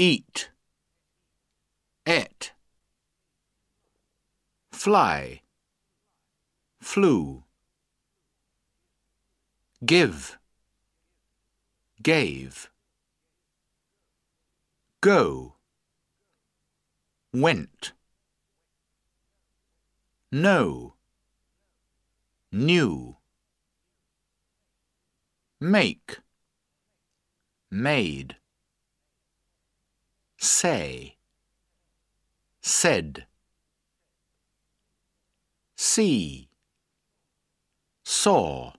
eat, et, fly, flew, give, gave, go, went, know, knew, make, made, say, said, see, saw.